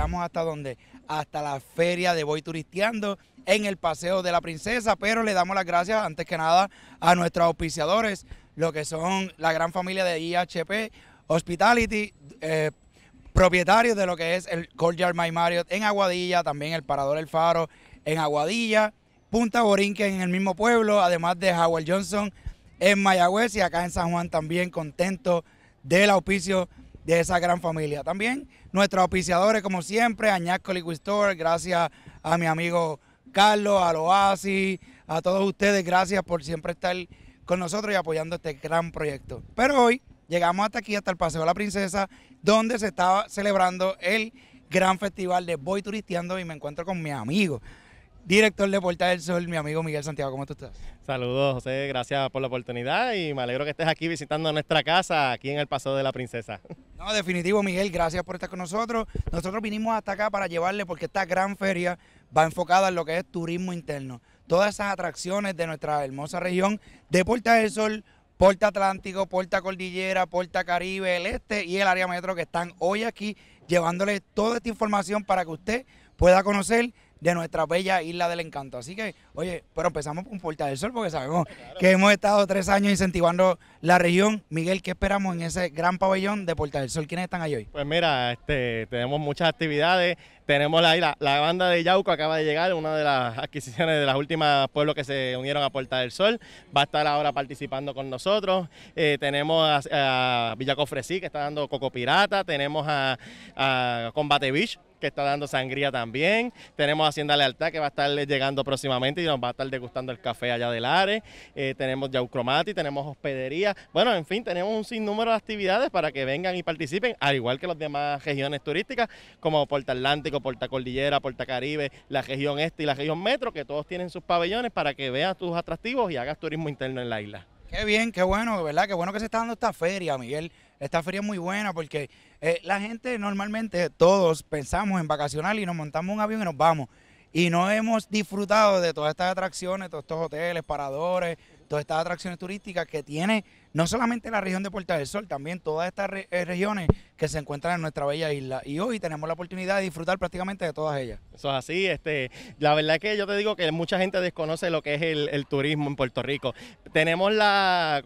Vamos hasta donde? Hasta la feria de Voy Turisteando en el Paseo de la Princesa, pero le damos las gracias antes que nada a nuestros auspiciadores, lo que son la gran familia de IHP Hospitality, eh, propietarios de lo que es el Courtyard My Marriott en Aguadilla, también el Parador El Faro en Aguadilla, Punta Borinque en el mismo pueblo, además de Howard Johnson en Mayagüez y acá en San Juan también contento del auspicio de esa gran familia. También nuestros auspiciadores, como siempre, Añasco Liquid gracias a mi amigo Carlos, a Loasi, a todos ustedes, gracias por siempre estar con nosotros y apoyando este gran proyecto. Pero hoy llegamos hasta aquí, hasta el Paseo de la Princesa, donde se estaba celebrando el gran festival de Voy Turisteando y me encuentro con mi amigo director de Puerta del Sol, mi amigo Miguel Santiago. ¿Cómo tú estás? Saludos, José. Gracias por la oportunidad y me alegro que estés aquí visitando nuestra casa, aquí en el Paso de la Princesa. No, definitivo, Miguel. Gracias por estar con nosotros. Nosotros vinimos hasta acá para llevarle, porque esta gran feria va enfocada en lo que es turismo interno. Todas esas atracciones de nuestra hermosa región de Puerta del Sol, Puerta Atlántico, Puerta Cordillera, Puerta Caribe, el Este y el área metro que están hoy aquí llevándole toda esta información para que usted pueda conocer de nuestra bella isla del encanto. Así que, oye, pero empezamos con Puerta del Sol porque sabemos que hemos estado tres años incentivando la región. Miguel, ¿qué esperamos en ese gran pabellón de Puerta del Sol? ¿Quiénes están ahí hoy? Pues mira, este, tenemos muchas actividades. Tenemos la, la, la banda de Yauco acaba de llegar, una de las adquisiciones de las últimas pueblos que se unieron a Puerta del Sol. Va a estar ahora participando con nosotros. Eh, tenemos a, Villacofresí que está dando Coco Pirata. Tenemos a, a Combate Beach que está dando sangría también. Tenemos Hacienda Lealtad, que va a estar llegando próximamente y nos va a estar degustando el café allá del ARE. Eh, tenemos Yaucromati, tenemos hospedería. Bueno, en fin, tenemos un sinnúmero de actividades para que vengan y participen, al igual que las demás regiones turísticas, como Porta Atlántico, Porta Cordillera, Porta Caribe, la región este y la región metro, que todos tienen sus pabellones para que veas tus atractivos y hagas turismo interno en la isla. Qué bien, qué bueno, ¿verdad? Qué bueno que se está dando esta feria, Miguel. Esta feria es muy buena porque eh, la gente normalmente, todos pensamos en vacacional y nos montamos un avión y nos vamos. Y no hemos disfrutado de todas estas atracciones, todos estos hoteles, paradores, todas estas atracciones turísticas que tiene no solamente la región de Puerta del Sol, también todas estas eh, regiones que se encuentran en nuestra bella isla. Y hoy tenemos la oportunidad de disfrutar prácticamente de todas ellas. Eso es así. Este, la verdad es que yo te digo que mucha gente desconoce lo que es el, turismo en Puerto Rico. Tenemos la,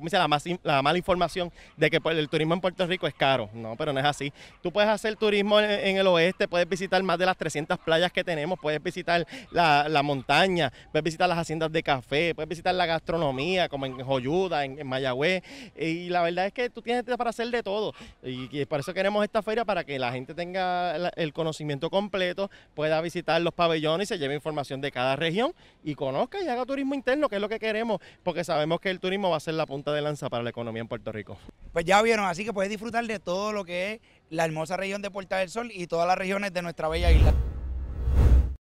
la, mala información de que pues, el turismo en Puerto Rico es caro. No, pero no es así. Tú puedes hacer turismo en, el oeste, puedes visitar más de las 300 playas que tenemos, puedes visitar la, montaña, puedes visitar las haciendas de café, puedes visitar la gastronomía, como en Joyuda, en, Mayagüez. Y la verdad es que tú tienes para hacer de todo. Y, y por eso que esta feria para que la gente tenga el conocimiento completo, pueda visitar los pabellones y se lleve información de cada región y conozca y haga turismo interno, que es lo que queremos, porque sabemos que el turismo va a ser la punta de lanza para la economía en Puerto Rico. Pues ya vieron, así que puedes disfrutar de todo lo que es la hermosa región de Puerta del Sol y todas las regiones de nuestra bella isla.